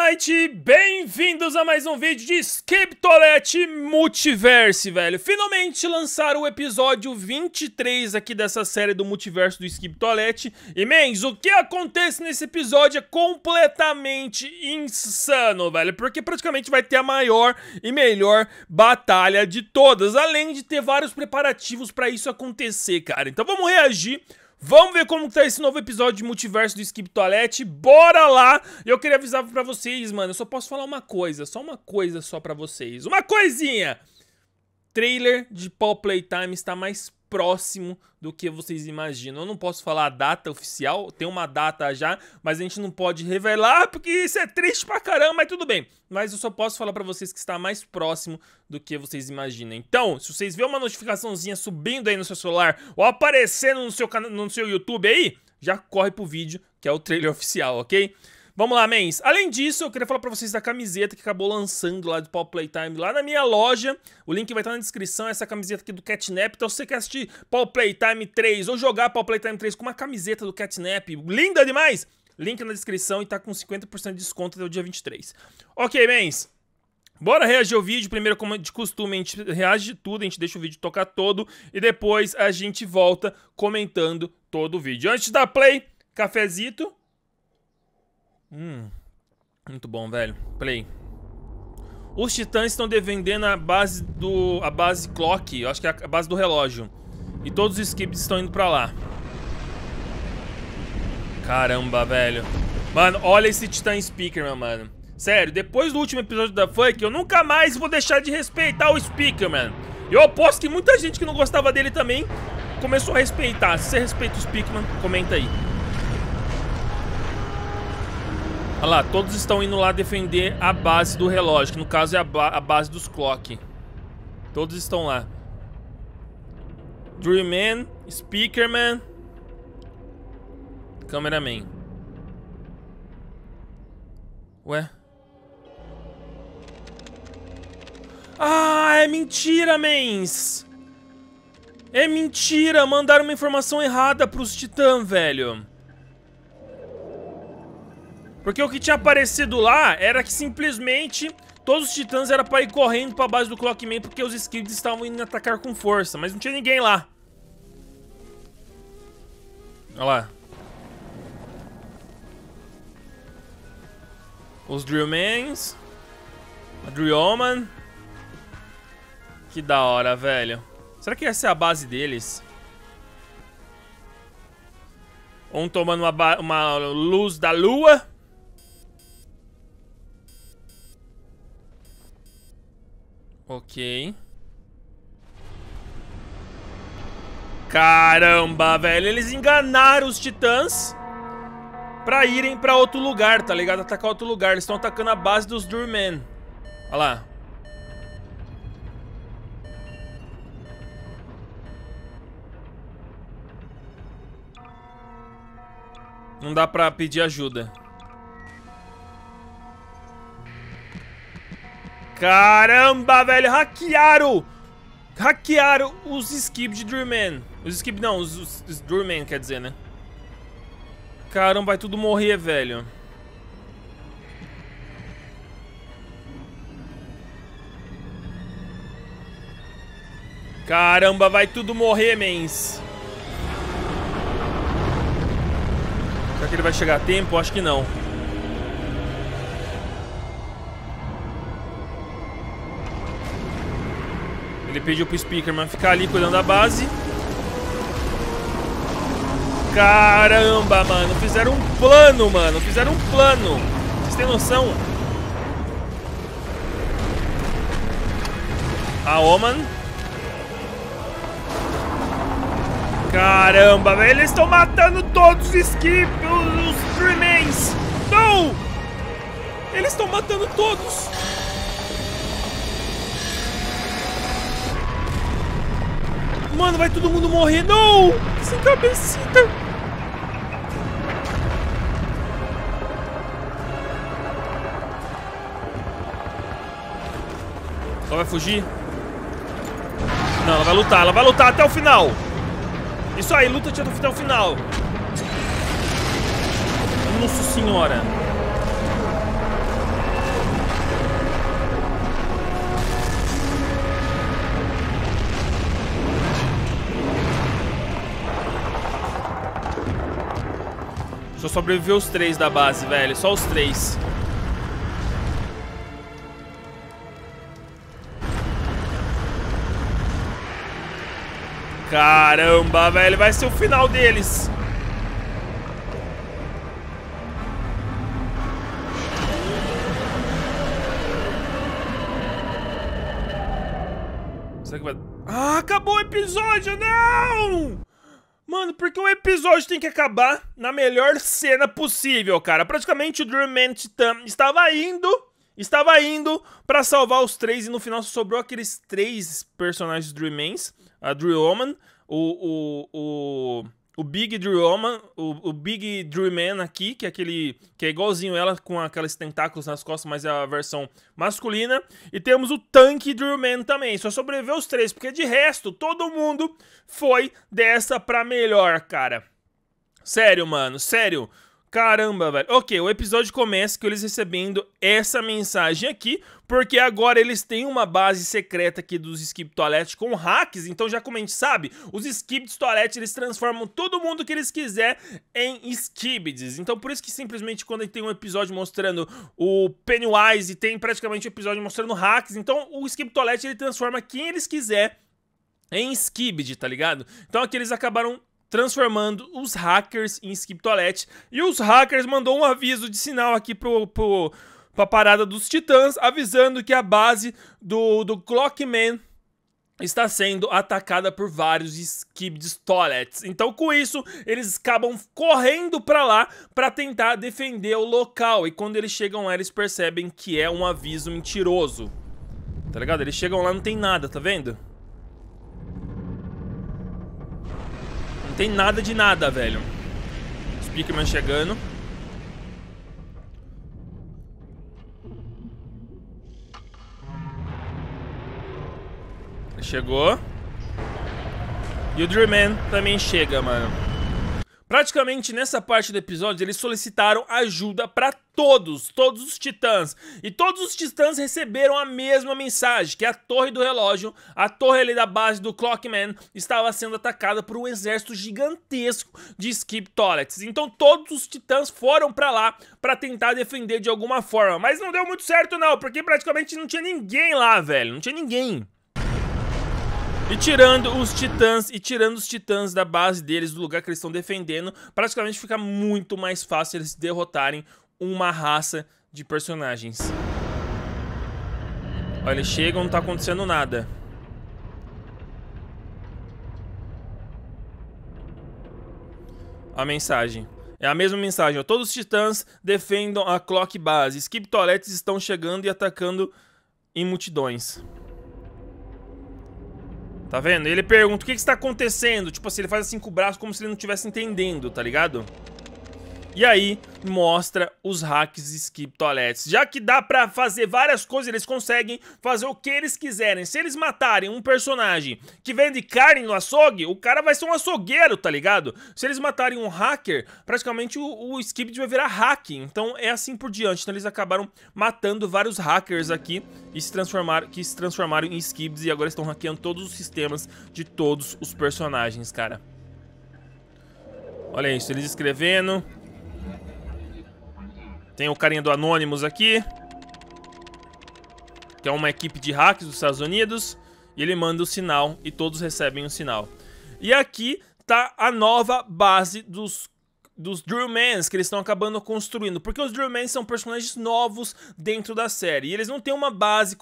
noite, bem-vindos a mais um vídeo de Toilette Multiverse, velho. Finalmente lançaram o episódio 23 aqui dessa série do multiverso do Toilette. E, mens, o que acontece nesse episódio é completamente insano, velho. Porque praticamente vai ter a maior e melhor batalha de todas, além de ter vários preparativos pra isso acontecer, cara. Então vamos reagir Vamos ver como tá esse novo episódio de Multiverso do Skip Toilette. Bora lá! Eu queria avisar para vocês, mano, eu só posso falar uma coisa, só uma coisa só para vocês. Uma coisinha! Trailer de Paul Playtime está mais próximo do que vocês imaginam. Eu não posso falar a data oficial, tem uma data já, mas a gente não pode revelar porque isso é triste pra caramba, mas tudo bem. Mas eu só posso falar para vocês que está mais próximo do que vocês imaginam. Então, se vocês vê uma notificaçãozinha subindo aí no seu celular ou aparecendo no seu, no seu YouTube aí, já corre pro vídeo que é o trailer oficial, ok? Vamos lá, mens. Além disso, eu queria falar pra vocês da camiseta que acabou lançando lá do Pop Playtime, lá na minha loja. O link vai estar na descrição, essa camiseta aqui do Catnap. Então, se você quer assistir Pop Playtime 3 ou jogar Pop Playtime 3 com uma camiseta do Catnap, linda demais, link na descrição e tá com 50% de desconto até o dia 23. Ok, mens. Bora reagir ao vídeo. Primeiro, como de costume, a gente reage de tudo, a gente deixa o vídeo tocar todo e depois a gente volta comentando todo o vídeo. Antes da play, cafezito Hum, muito bom, velho. Play. Os titãs estão defendendo a base do... A base clock, eu acho que é a base do relógio. E todos os skips estão indo pra lá. Caramba, velho. Mano, olha esse titã Speaker, meu mano. Sério, depois do último episódio da Funk, eu nunca mais vou deixar de respeitar o Speaker, mano. Eu aposto que muita gente que não gostava dele também começou a respeitar. Se você respeita o Speaker, mano, comenta aí. Olha lá, todos estão indo lá defender a base do relógio, que no caso é a, ba a base dos clock. Todos estão lá. Dreamman, Speakerman, Cameraman. Ué? Ah, é mentira, mens! É mentira! Mandaram uma informação errada pros titãs, velho. Porque o que tinha aparecido lá era que simplesmente todos os titãs eram para ir correndo para a base do Clockman porque os Skids estavam indo atacar com força, mas não tinha ninguém lá. Olha lá. Os Drillmans. A Drillman. Que da hora, velho. Será que essa é a base deles? Um tomando uma, uma luz da lua. Ok. Caramba, velho. Eles enganaram os titãs pra irem pra outro lugar, tá ligado? Atacar outro lugar. Eles estão atacando a base dos Durman. Olha lá. Não dá pra pedir ajuda. Caramba, velho, hackearam! Hackearam os skips de Dreamman. Os skips, não, os, os, os Dreamman, quer dizer, né? Caramba, vai tudo morrer, velho. Caramba, vai tudo morrer, mens. Será que ele vai chegar a tempo? Acho que não. Ele pediu pro Speakerman ficar ali cuidando da base. Caramba, mano. Fizeram um plano, mano. Fizeram um plano. Vocês têm noção? A Oman. Caramba, velho. Eles estão matando todos os skip, os, os remains. Não! Eles estão matando todos. Mano, vai todo mundo morrer. Não! Sem cabecita. Ela vai fugir? Não, ela vai lutar. Ela vai lutar até o final. Isso aí, luta até o final. Nossa senhora. eu sobrevivi os três da base, velho. Só os três. Caramba, velho. Vai ser o final deles. Será que vai... Ah, acabou o episódio! Não! Mano, porque o episódio tem que acabar na melhor cena possível, cara. Praticamente o Dreamman Titan estava indo, estava indo para salvar os três e no final sobrou aqueles três personagens Dreammans, a Dream Woman, o, o, o o Big Drewman, o, o Big Drewman aqui, que é aquele que é igualzinho ela com aqueles tentáculos nas costas, mas é a versão masculina, e temos o Tank Drewman também. Só sobreviveu os três, porque de resto todo mundo foi dessa pra melhor, cara. Sério, mano, sério. Caramba, velho. Ok, o episódio começa com eles recebendo essa mensagem aqui, porque agora eles têm uma base secreta aqui dos Skip Toilet com hacks, então já como a gente sabe, os Skip Toilet eles transformam todo mundo que eles quiser em Skibids. Então por isso que simplesmente quando tem um episódio mostrando o Pennywise, tem praticamente um episódio mostrando hacks, então o Skip Toilet ele transforma quem eles quiser em Skibid, tá ligado? Então aqui eles acabaram transformando os hackers em Skiptolet. E os hackers mandou um aviso de sinal aqui pro, pro, pra parada dos titãs, avisando que a base do, do Clockman está sendo atacada por vários Skiptolets. Então, com isso, eles acabam correndo para lá para tentar defender o local. E quando eles chegam lá, eles percebem que é um aviso mentiroso. Tá ligado? Eles chegam lá não tem nada, tá vendo? tem nada de nada, velho. Os Pikmin chegando. Chegou. E o Dreamman também chega, mano. Praticamente nessa parte do episódio, eles solicitaram ajuda para todos, todos os titãs. E todos os titãs receberam a mesma mensagem, que a torre do relógio, a torre ali da base do Clockman, estava sendo atacada por um exército gigantesco de Skip Toilets. Então todos os titãs foram para lá para tentar defender de alguma forma, mas não deu muito certo não, porque praticamente não tinha ninguém lá, velho, não tinha ninguém. E tirando os titãs e tirando os titãs da base deles, do lugar que eles estão defendendo, praticamente fica muito mais fácil eles derrotarem uma raça de personagens. Olha, eles chegam, não tá acontecendo nada. A mensagem. É a mesma mensagem. Ó. Todos os titãs defendam a clock base. Skip toiletes estão chegando e atacando em multidões. Tá vendo? Ele pergunta o que que está acontecendo. Tipo assim, ele faz assim com o braço como se ele não estivesse entendendo, tá ligado? E aí mostra os hacks skip toilets. Já que dá pra fazer várias coisas, eles conseguem fazer o que eles quiserem. Se eles matarem um personagem que vende carne no açougue, o cara vai ser um açougueiro, tá ligado? Se eles matarem um hacker, praticamente o, o skip vai virar hacking. Então é assim por diante. Então eles acabaram matando vários hackers aqui e se transformaram, que se transformaram em skips e agora estão hackeando todos os sistemas de todos os personagens, cara. Olha isso, eles escrevendo, tem o carinha do Anonymous aqui. Que é uma equipe de hackers dos Estados Unidos. E ele manda o sinal e todos recebem o sinal. E aqui tá a nova base dos dos Drillmans que eles estão acabando construindo. Porque os Drillmans são personagens novos dentro da série. E eles não têm uma base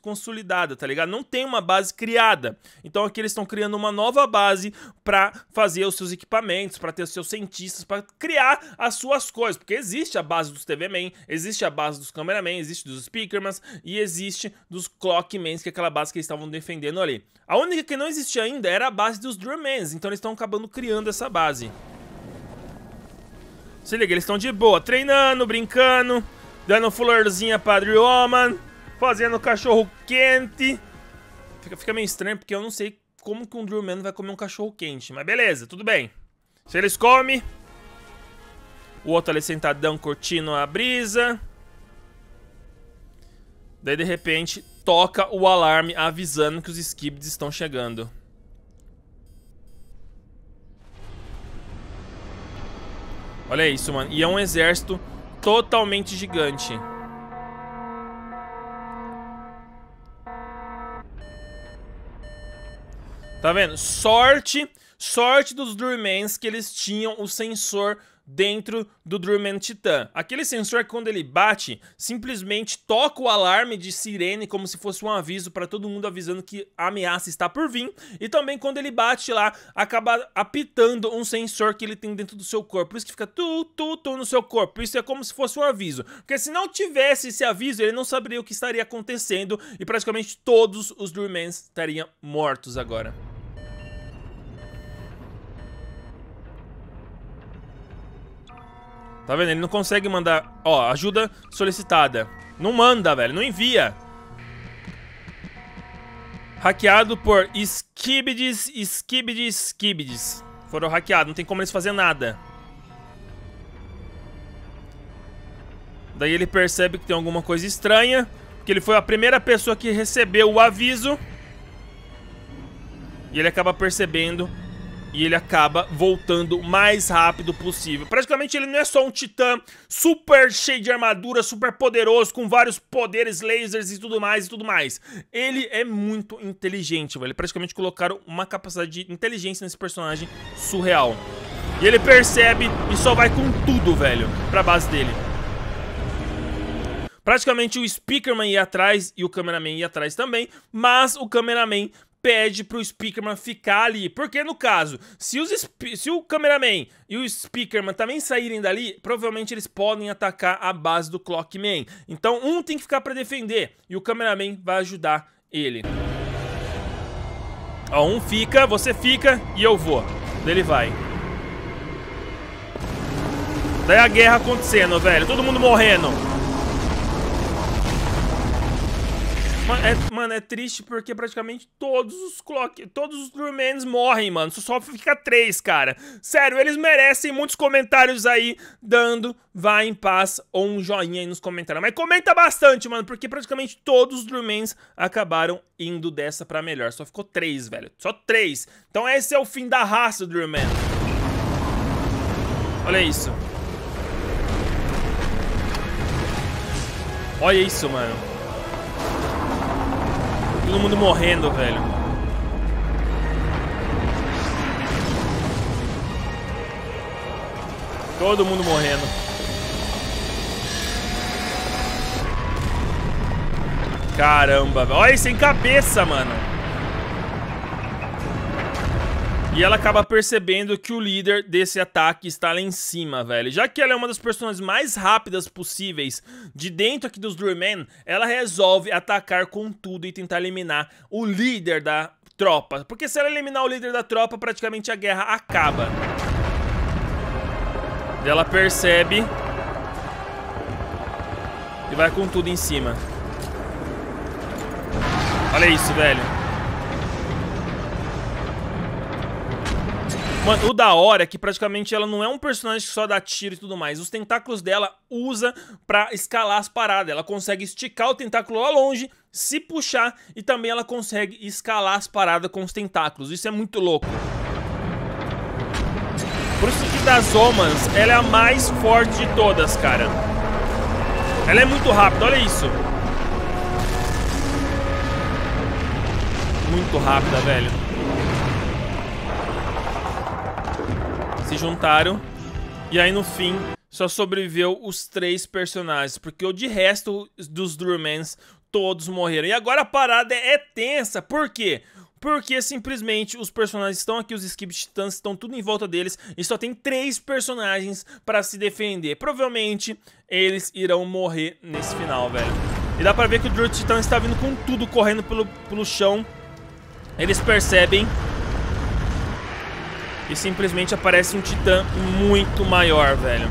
consolidada, tá ligado? Não tem uma base criada. Então aqui eles estão criando uma nova base pra fazer os seus equipamentos, pra ter os seus cientistas, pra criar as suas coisas. Porque existe a base dos TV-Men, existe a base dos Cameramen, existe dos Speakermans e existe dos Clockmans, que é aquela base que eles estavam defendendo ali. A única que não existia ainda era a base dos Drillmans. Então eles estão acabando criando essa base. Se liga, eles estão de boa, treinando, brincando, dando florzinha pra o Oman, fazendo cachorro quente. Fica, fica meio estranho porque eu não sei como que um Drillman vai comer um cachorro quente, mas beleza, tudo bem. Se eles comem, o outro ali sentadão curtindo a brisa. Daí de repente toca o alarme avisando que os Skibids estão chegando. Olha isso, mano. E é um exército totalmente gigante. Tá vendo? Sorte, sorte dos Doormans que eles tinham o sensor dentro do Drewman Titan. Aquele sensor quando ele bate, simplesmente toca o alarme de sirene como se fosse um aviso para todo mundo avisando que a ameaça está por vir. E também quando ele bate lá, acaba apitando um sensor que ele tem dentro do seu corpo. Por isso que fica tu, tu, tu no seu corpo. Isso é como se fosse um aviso. Porque se não tivesse esse aviso, ele não saberia o que estaria acontecendo e praticamente todos os Drewmans estariam mortos agora. Tá vendo? Ele não consegue mandar... Ó, ajuda solicitada. Não manda, velho. Não envia. Hackeado por Skibidis, Skibidis, Skibidis. Foram hackeados. Não tem como eles fazer nada. Daí ele percebe que tem alguma coisa estranha. Que ele foi a primeira pessoa que recebeu o aviso. E ele acaba percebendo e ele acaba voltando o mais rápido possível. Praticamente ele não é só um titã super cheio de armadura, super poderoso, com vários poderes, lasers e tudo mais e tudo mais. Ele é muito inteligente, velho. Praticamente colocaram uma capacidade de inteligência nesse personagem surreal. E ele percebe e só vai com tudo, velho, pra base dele. Praticamente o Speakerman ia atrás e o Cameraman ia atrás também, mas o Cameraman pede pro Speakerman ficar ali. Porque, no caso, se, os se o Cameraman e o Speakerman também saírem dali, provavelmente eles podem atacar a base do Clockman. Então, um tem que ficar pra defender e o Cameraman vai ajudar ele. Ó, um fica, você fica e eu vou. Ele vai. Daí a guerra acontecendo, velho. Todo mundo morrendo. Mano é, mano, é triste porque praticamente todos os clock, todos os Trumans morrem, mano. Só fica três, cara. Sério, eles merecem muitos comentários aí dando vá em paz ou um joinha aí nos comentários. Mas comenta bastante, mano, porque praticamente todos os Trumans acabaram indo dessa pra melhor. Só ficou três, velho. Só três. Então esse é o fim da raça do Olha isso. Olha isso, mano todo mundo morrendo, velho. Todo mundo morrendo. Caramba, olha Olha, sem cabeça, mano. E ela acaba percebendo que o líder desse ataque está lá em cima, velho. Já que ela é uma das personagens mais rápidas possíveis de dentro aqui dos Doorman, ela resolve atacar com tudo e tentar eliminar o líder da tropa. Porque se ela eliminar o líder da tropa, praticamente a guerra acaba. Ela percebe e vai com tudo em cima. Olha isso, velho. Mano, o da hora é que praticamente ela não é um personagem que só dá tiro e tudo mais. Os tentáculos dela usa pra escalar as paradas. Ela consegue esticar o tentáculo lá longe, se puxar e também ela consegue escalar as paradas com os tentáculos. Isso é muito louco. Por isso que das Omans, ela é a mais forte de todas, cara. Ela é muito rápida, olha isso. Muito rápida, velho. se juntaram. E aí, no fim, só sobreviveu os três personagens, porque o de resto dos Drumans todos morreram. E agora a parada é, tensa, por quê? Porque simplesmente os personagens estão aqui, os Skip Titans estão tudo em volta deles e só tem três personagens para se defender. Provavelmente eles irão morrer nesse final, velho. E dá pra ver que o Druid Titan está vindo com tudo correndo pelo, pelo chão. Eles percebem e simplesmente aparece um titã muito maior, velho.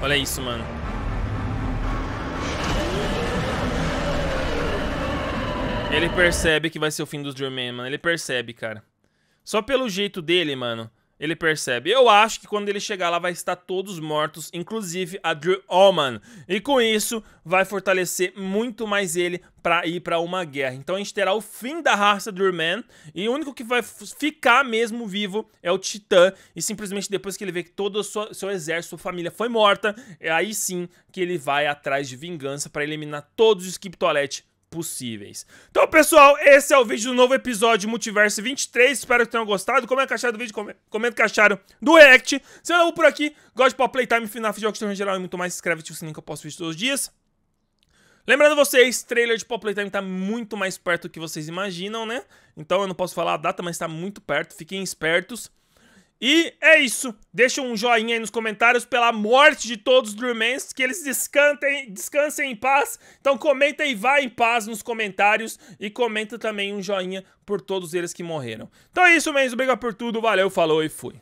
Olha isso, mano. Ele percebe que vai ser o fim dos Dreamman, mano. Ele percebe, cara. Só pelo jeito dele, mano. Ele percebe. Eu acho que quando ele chegar lá vai estar todos mortos, inclusive a Drew Oman. E com isso vai fortalecer muito mais ele para ir para uma guerra. Então a gente terá o fim da raça Drewman e o único que vai ficar mesmo vivo é o Titã. E simplesmente depois que ele vê que todo o seu, seu exército, sua família foi morta, é aí sim que ele vai atrás de vingança para eliminar todos os Skiptolete possíveis. Então, pessoal, esse é o vídeo do novo episódio Multiverso 23. Espero que tenham gostado. Comenta é que acharam do vídeo, comenta que acharam do React. Se não, por aqui. Gosto de Playtime, FNAF, jogos em geral e muito mais. Inscreve-te no sininho que eu posto vídeo todos os dias. Lembrando vocês, trailer de Pop Playtime tá muito mais perto do que vocês imaginam, né? Então eu não posso falar a data, mas tá muito perto. Fiquem espertos. E é isso. Deixa um joinha aí nos comentários pela morte de todos os Dreamans, que eles descansem descansem em paz. Então comenta e vá em paz nos comentários e comenta também um joinha por todos eles que morreram. Então é isso, mesmo. Obrigado por tudo. Valeu, falou e fui.